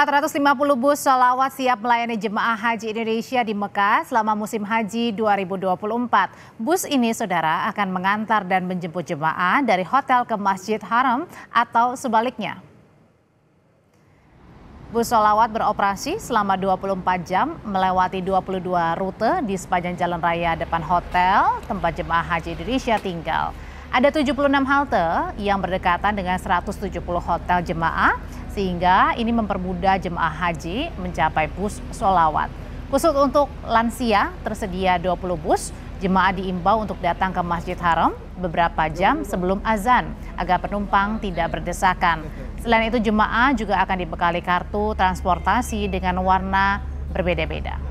450 bus solawat siap melayani jemaah haji Indonesia di Mekah selama musim haji 2024. Bus ini saudara akan mengantar dan menjemput jemaah dari hotel ke Masjid Haram atau sebaliknya. Bus solawat beroperasi selama 24 jam melewati 22 rute di sepanjang jalan raya depan hotel tempat jemaah haji Indonesia tinggal. Ada 76 halte yang berdekatan dengan 170 hotel jemaah sehingga ini mempermudah jemaah haji mencapai bus solawat. Khusus untuk lansia tersedia 20 bus, jemaah diimbau untuk datang ke Masjid Haram beberapa jam sebelum azan agar penumpang tidak berdesakan. Selain itu jemaah juga akan dibekali kartu transportasi dengan warna berbeda-beda.